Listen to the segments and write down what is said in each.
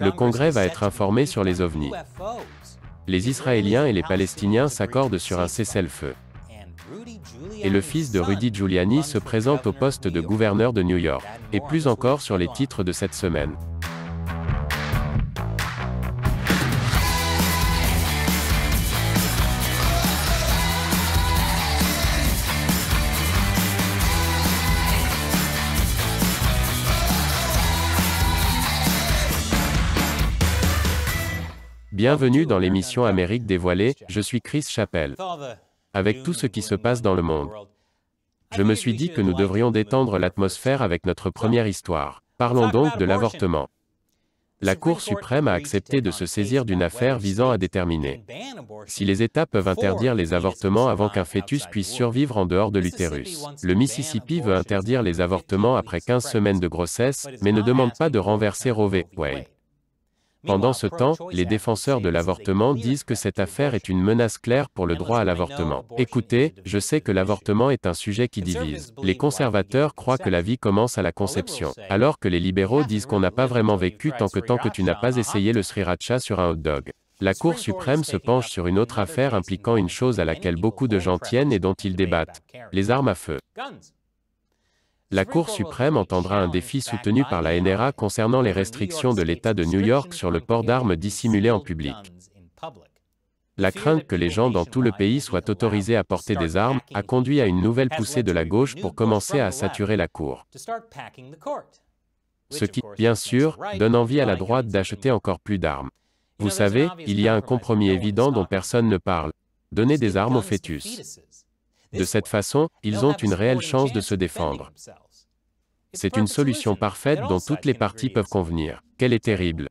Le Congrès va être informé sur les ovnis. Les Israéliens et les Palestiniens s'accordent sur un cessez-le-feu. Et le fils de Rudy Giuliani se présente au poste de gouverneur de New York, et plus encore sur les titres de cette semaine. Bienvenue dans l'émission Amérique dévoilée, je suis Chris Chappelle. Avec tout ce qui se passe dans le monde, je me suis dit que nous devrions détendre l'atmosphère avec notre première histoire. Parlons donc de l'avortement. La Cour suprême a accepté de se saisir d'une affaire visant à déterminer si les États peuvent interdire les avortements avant qu'un fœtus puisse survivre en dehors de l'utérus. Le Mississippi veut interdire les avortements après 15 semaines de grossesse, mais ne demande pas de renverser Roe v. Wade. Pendant ce temps, les défenseurs de l'avortement disent que cette affaire est une menace claire pour le droit à l'avortement. Écoutez, je sais que l'avortement est un sujet qui divise. Les conservateurs croient que la vie commence à la conception, alors que les libéraux disent qu'on n'a pas vraiment vécu tant que tant que tu n'as pas essayé le sriracha sur un hot dog. La Cour suprême se penche sur une autre affaire impliquant une chose à laquelle beaucoup de gens tiennent et dont ils débattent, les armes à feu la Cour suprême entendra un défi soutenu par la NRA concernant les restrictions de l'État de New York sur le port d'armes dissimulées en public. La crainte que les gens dans tout le pays soient autorisés à porter des armes a conduit à une nouvelle poussée de la gauche pour commencer à saturer la Cour. Ce qui, bien sûr, donne envie à la droite d'acheter encore plus d'armes. Vous savez, il y a un compromis évident dont personne ne parle. Donner des armes aux fœtus. De cette façon, ils ont une réelle chance de se défendre. C'est une solution parfaite dont toutes les parties peuvent convenir. Qu'elle est terrible.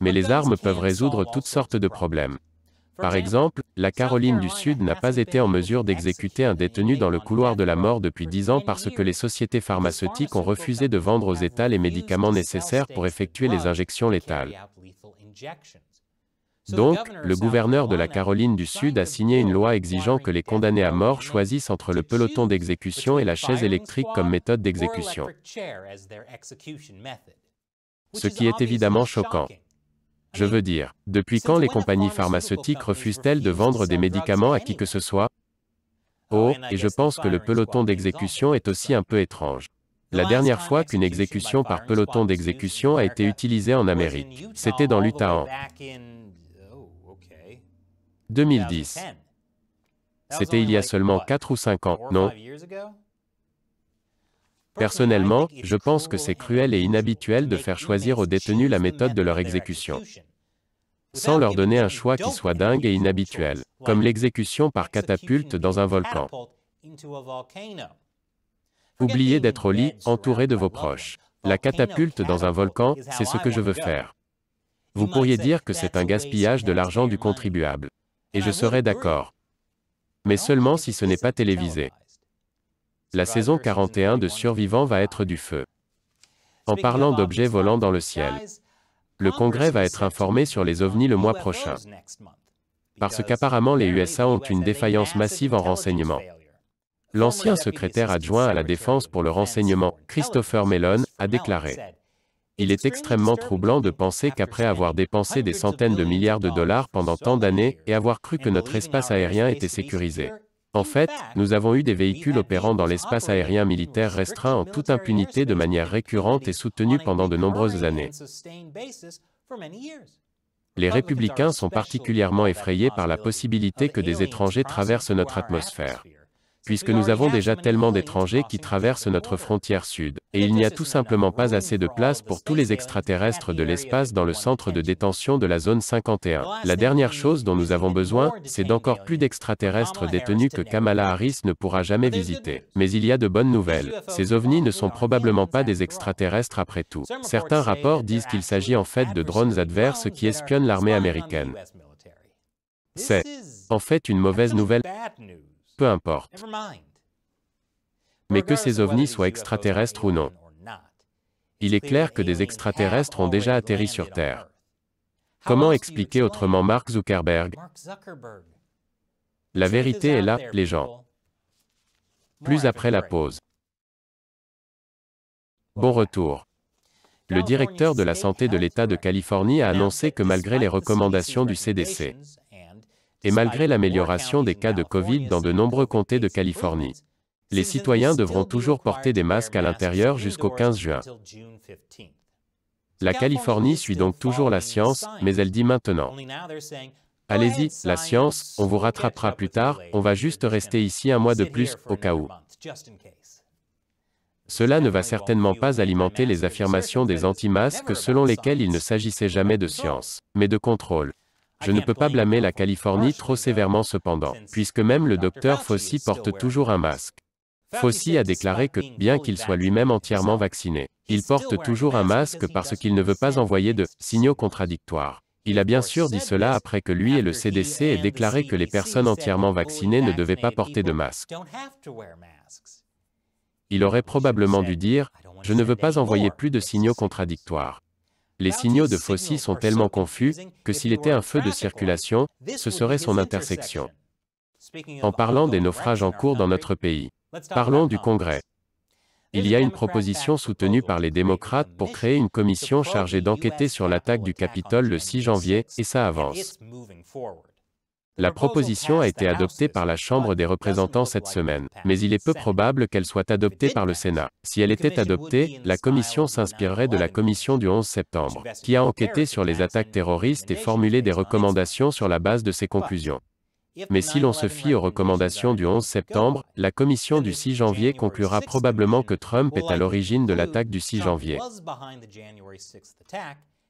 Mais les armes peuvent résoudre toutes sortes de problèmes. Par exemple, la Caroline du Sud n'a pas été en mesure d'exécuter un détenu dans le couloir de la mort depuis dix ans parce que les sociétés pharmaceutiques ont refusé de vendre aux États les médicaments nécessaires pour effectuer les injections létales. Donc, le gouverneur de la Caroline du Sud a signé une loi exigeant que les condamnés à mort choisissent entre le peloton d'exécution et la chaise électrique comme méthode d'exécution. Ce qui est évidemment choquant. Je veux dire, depuis quand les compagnies pharmaceutiques refusent-elles de vendre des médicaments à qui que ce soit Oh, oh et je pense que le peloton d'exécution est aussi un peu étrange. La dernière fois qu'une exécution par peloton d'exécution a été utilisée en Amérique, c'était dans l'Utah 2010. C'était il y a seulement 4 ou 5 ans, non Personnellement, je pense que c'est cruel et inhabituel de faire choisir aux détenus la méthode de leur exécution, sans leur donner un choix qui soit dingue et inhabituel, comme l'exécution par catapulte dans un volcan. Oubliez d'être au lit, entouré de vos proches. La catapulte dans un volcan, c'est ce que je veux faire. Vous pourriez dire que c'est un gaspillage de l'argent du contribuable et je serais d'accord. Mais seulement si ce n'est pas télévisé. La saison 41 de Survivants va être du feu. En parlant d'objets volants dans le ciel, le Congrès va être informé sur les ovnis le mois prochain. Parce qu'apparemment les USA ont une défaillance massive en renseignement. L'ancien secrétaire adjoint à la Défense pour le renseignement, Christopher Mellon, a déclaré il est extrêmement troublant de penser qu'après avoir dépensé des centaines de milliards de dollars pendant tant d'années et avoir cru que notre espace aérien était sécurisé. En fait, nous avons eu des véhicules opérant dans l'espace aérien militaire restreint en toute impunité de manière récurrente et soutenue pendant de nombreuses années. Les républicains sont particulièrement effrayés par la possibilité que des étrangers traversent notre atmosphère puisque nous avons déjà tellement d'étrangers qui traversent notre frontière sud, et il n'y a tout simplement pas assez de place pour tous les extraterrestres de l'espace dans le centre de détention de la zone 51. La dernière chose dont nous avons besoin, c'est d'encore plus d'extraterrestres détenus que Kamala Harris ne pourra jamais visiter. Mais il y a de bonnes nouvelles. Ces ovnis ne sont probablement pas des extraterrestres après tout. Certains rapports disent qu'il s'agit en fait de drones adverses qui espionnent l'armée américaine. C'est en fait une mauvaise nouvelle peu importe. Mais que ces ovnis soient extraterrestres ou non, il est clair que des extraterrestres ont déjà atterri sur Terre. Comment expliquer autrement Mark Zuckerberg La vérité est là, les gens. Plus après la pause. Bon retour. Le directeur de la santé de l'État de Californie a annoncé que malgré les recommandations du CDC, et malgré l'amélioration des cas de Covid dans de nombreux comtés de Californie, les citoyens devront toujours porter des masques à l'intérieur jusqu'au 15 juin. La Californie suit donc toujours la science, mais elle dit maintenant, Allez-y, la science, on vous rattrapera plus tard, on va juste rester ici un mois de plus, au cas où. Cela ne va certainement pas alimenter les affirmations des anti-masques selon lesquelles il ne s'agissait jamais de science, mais de contrôle. Je ne peux pas blâmer la Californie trop sévèrement cependant, puisque même le docteur Fauci porte toujours un masque. Fauci a déclaré que, bien qu'il soit lui-même entièrement vacciné, il porte toujours un masque parce qu'il ne veut pas envoyer de signaux contradictoires. Il a bien sûr dit cela après que lui et le CDC aient déclaré que les personnes entièrement vaccinées ne devaient pas porter de masque. Il aurait probablement dû dire, je ne veux pas envoyer plus de signaux contradictoires. Les signaux de Fossi sont tellement confus que s'il était un feu de circulation, ce serait son intersection. En parlant des naufrages en cours dans notre pays, parlons du Congrès. Il y a une proposition soutenue par les démocrates pour créer une commission chargée d'enquêter sur l'attaque du Capitole le 6 janvier, et ça avance. La proposition a été adoptée par la Chambre des représentants cette semaine, mais il est peu probable qu'elle soit adoptée par le Sénat. Si elle était adoptée, la Commission s'inspirerait de la Commission du 11 septembre, qui a enquêté sur les attaques terroristes et formulé des recommandations sur la base de ses conclusions. Mais si l'on se fie aux recommandations du 11 septembre, la commission du 6 janvier conclura probablement que Trump est à l'origine de l'attaque du 6 janvier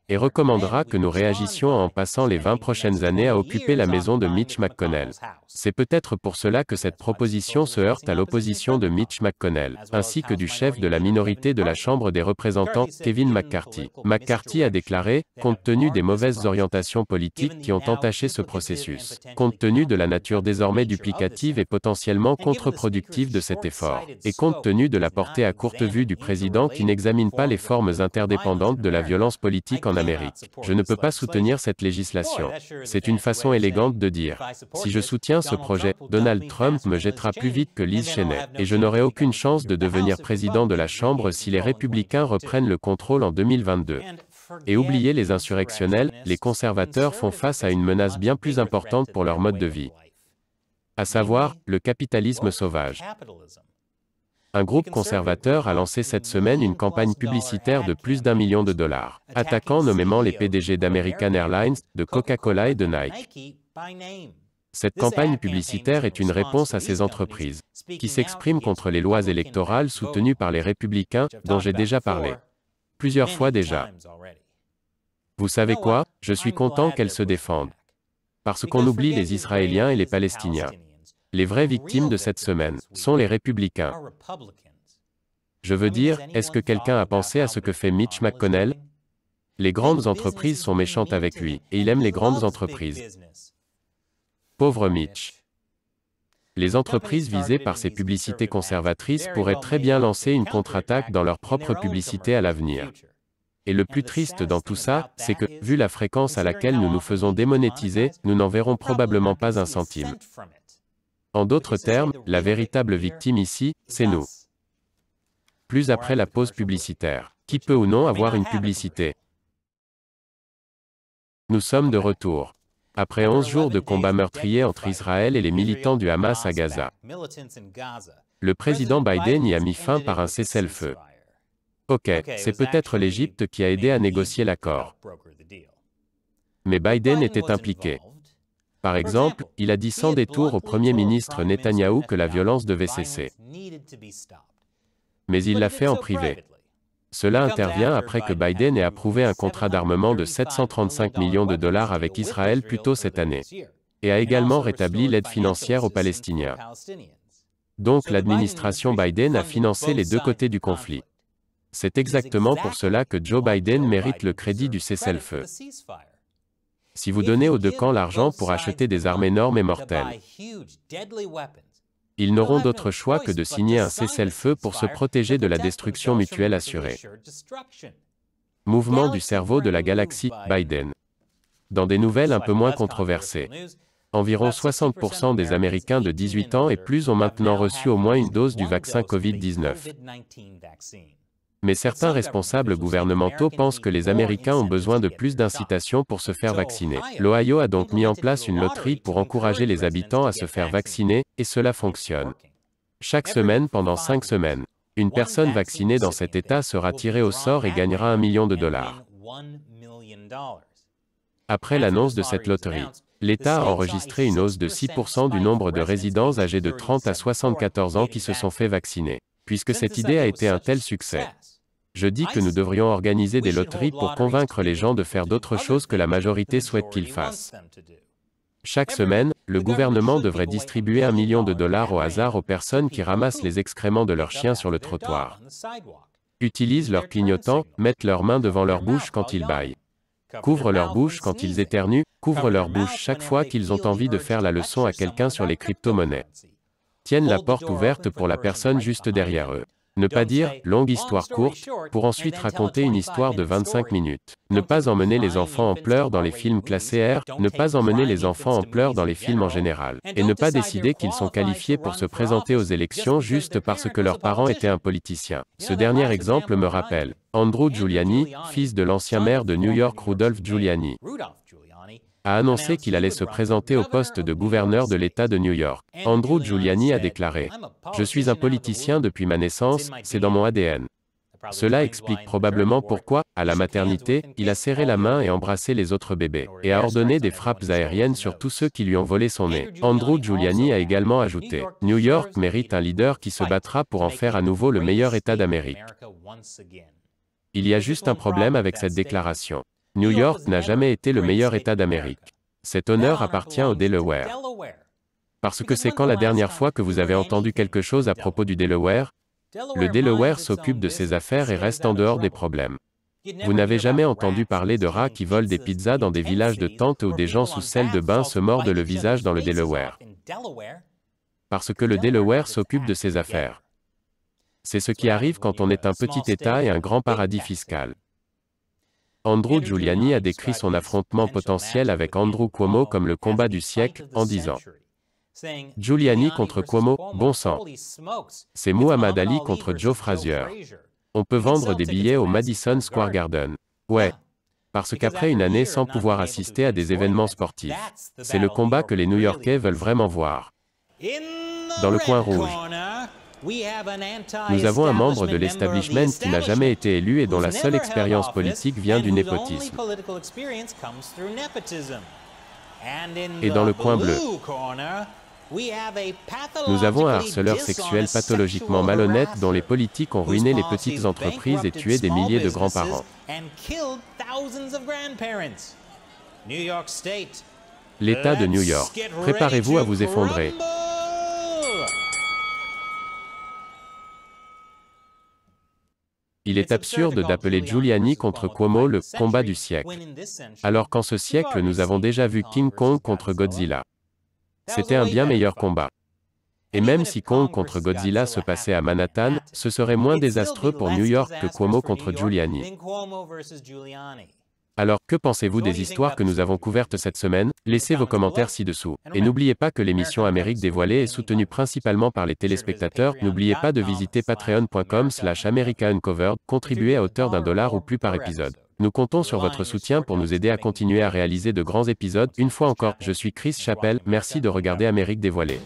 et recommandera que nous réagissions en passant les 20 prochaines années à occuper la maison de Mitch McConnell. C'est peut-être pour cela que cette proposition se heurte à l'opposition de Mitch McConnell, ainsi que du chef de la minorité de la Chambre des représentants, Kevin McCarthy. McCarthy a déclaré, compte tenu des mauvaises orientations politiques qui ont entaché ce processus, compte tenu de la nature désormais duplicative et potentiellement contre-productive de cet effort, et compte tenu de la portée à courte vue du président qui n'examine pas les formes interdépendantes de la violence politique en je ne peux pas soutenir cette législation. C'est une façon élégante de dire, si je soutiens ce projet, Donald Trump me jettera plus vite que Liz Cheney, et je n'aurai aucune chance de devenir président de la Chambre si les républicains reprennent le contrôle en 2022. Et oubliez les insurrectionnels, les conservateurs font face à une menace bien plus importante pour leur mode de vie, à savoir le capitalisme sauvage. Un groupe conservateur a lancé cette semaine une campagne publicitaire de plus d'un million de dollars, attaquant nommément les PDG d'American Airlines, de Coca-Cola et de Nike. Cette campagne publicitaire est une réponse à ces entreprises, qui s'expriment contre les lois électorales soutenues par les républicains, dont j'ai déjà parlé. Plusieurs fois déjà. Vous savez quoi Je suis content qu'elles se défendent. Parce qu'on oublie les Israéliens et les Palestiniens. Les vraies victimes de cette semaine sont les républicains. Je veux dire, est-ce que quelqu'un a pensé à ce que fait Mitch McConnell Les grandes entreprises sont méchantes avec lui, et il aime les grandes entreprises. Pauvre Mitch. Les entreprises visées par ces publicités conservatrices pourraient très bien lancer une contre-attaque dans leur propre publicité à l'avenir. Et le plus triste dans tout ça, c'est que, vu la fréquence à laquelle nous nous faisons démonétiser, nous n'en verrons probablement pas un centime. En d'autres termes, la véritable victime ici, c'est nous. Plus après la pause publicitaire. Qui peut ou non avoir une publicité Nous sommes de retour. Après 11 jours de combats meurtriers entre Israël et les militants du Hamas à Gaza, le président Biden y a mis fin par un cessez-le-feu. Ok, c'est peut-être l'Égypte qui a aidé à négocier l'accord. Mais Biden était impliqué. Par exemple, il a dit sans détour au Premier ministre Netanyahou que la violence devait cesser. Mais il l'a fait en privé. Cela intervient après que Biden ait approuvé un contrat d'armement de 735 millions de dollars avec Israël plus tôt cette année, et a également rétabli l'aide financière aux Palestiniens. Donc l'administration Biden a financé les deux côtés du conflit. C'est exactement pour cela que Joe Biden mérite le crédit du cessez-le-feu. Si vous donnez aux deux camps l'argent pour acheter des armes énormes et mortelles, ils n'auront d'autre choix que de signer un cessez-le-feu pour se protéger de la destruction mutuelle assurée. Mouvement du cerveau de la galaxie, Biden. Dans des nouvelles un peu moins controversées, environ 60% des Américains de 18 ans et plus ont maintenant reçu au moins une dose du vaccin COVID-19. Mais certains responsables gouvernementaux pensent que les Américains ont besoin de plus d'incitations pour se faire vacciner. L'Ohio a donc mis en place une loterie pour encourager les habitants à se faire vacciner, et cela fonctionne. Chaque semaine pendant cinq semaines, une personne vaccinée dans cet État sera tirée au sort et gagnera un million de dollars. Après l'annonce de cette loterie, l'État a enregistré une hausse de 6% du nombre de résidents âgés de 30 à 74 ans qui se sont fait vacciner. Puisque cette idée a été un tel succès, je dis que nous devrions organiser des loteries pour convaincre les gens de faire d'autres choses que la majorité souhaite qu'ils fassent. Chaque semaine, le gouvernement devrait distribuer un million de dollars au hasard aux personnes qui ramassent les excréments de leurs chiens sur le trottoir, Utilise leurs clignotants, mettent leurs mains devant leur bouche quand ils baillent, couvrent leur bouche quand ils éternuent, couvrent leur bouche chaque fois qu'ils ont envie de faire la leçon à quelqu'un sur les crypto-monnaies, tiennent la porte ouverte pour la personne juste derrière eux. Ne pas dire longue histoire courte pour ensuite raconter une histoire de 25 minutes. Ne pas emmener les enfants en pleurs dans les films classés R, ne pas emmener les enfants en pleurs dans les films en général. Et ne pas décider qu'ils sont qualifiés pour se présenter aux élections juste parce que leurs parents étaient un politicien. Ce dernier exemple me rappelle. Andrew Giuliani, fils de l'ancien maire de New York Rudolph Giuliani a annoncé qu'il allait se présenter au poste de gouverneur de l'État de New York. Andrew Giuliani a déclaré ⁇ Je suis un politicien depuis ma naissance, c'est dans mon ADN. Cela explique probablement pourquoi, à la maternité, il a serré la main et embrassé les autres bébés, et a ordonné des frappes aériennes sur tous ceux qui lui ont volé son nez. Andrew Giuliani a également ajouté, New York mérite un leader qui se battra pour en faire à nouveau le meilleur État d'Amérique. Il y a juste un problème avec cette déclaration. New York n'a jamais été le meilleur État d'Amérique. Cet honneur appartient au Delaware. Parce que c'est quand la dernière fois que vous avez entendu quelque chose à propos du Delaware Le Delaware s'occupe de ses affaires et reste en dehors des problèmes. Vous n'avez jamais entendu parler de rats qui volent des pizzas dans des villages de tentes ou des gens sous selle de bain se mordent le visage dans le Delaware. Parce que le Delaware s'occupe de ses affaires. C'est ce qui arrive quand on est un petit État et un grand paradis fiscal. Andrew Giuliani a décrit son affrontement potentiel avec Andrew Cuomo comme le combat du siècle, en disant Giuliani contre Cuomo, bon sang. C'est Muhammad Ali contre Joe Frazier. On peut vendre des billets au Madison Square Garden. Ouais. Parce qu'après une année sans pouvoir assister à des événements sportifs, c'est le combat que les New-Yorkais veulent vraiment voir. Dans le coin rouge, nous avons un membre de l'establishment qui n'a jamais été élu et dont la seule expérience politique vient du népotisme. Et dans le coin bleu, nous avons un harceleur sexuel pathologiquement malhonnête dont les politiques ont ruiné les petites entreprises et tué des milliers de grands-parents. L'État de New York, préparez-vous à vous effondrer. Il est absurde d'appeler Giuliani contre Cuomo le combat du siècle, alors qu'en ce siècle nous avons déjà vu King Kong contre Godzilla. C'était un bien meilleur combat. Et même si Kong contre Godzilla se passait à Manhattan, ce serait moins désastreux pour New York que Cuomo contre Giuliani. Alors, que pensez-vous des histoires que nous avons couvertes cette semaine Laissez vos commentaires ci-dessous. Et n'oubliez pas que l'émission Amérique dévoilée est soutenue principalement par les téléspectateurs. N'oubliez pas de visiter patreon.com slash Uncovered, contribuer à hauteur d'un dollar ou plus par épisode. Nous comptons sur votre soutien pour nous aider à continuer à réaliser de grands épisodes. Une fois encore, je suis Chris Chappelle, merci de regarder Amérique dévoilée.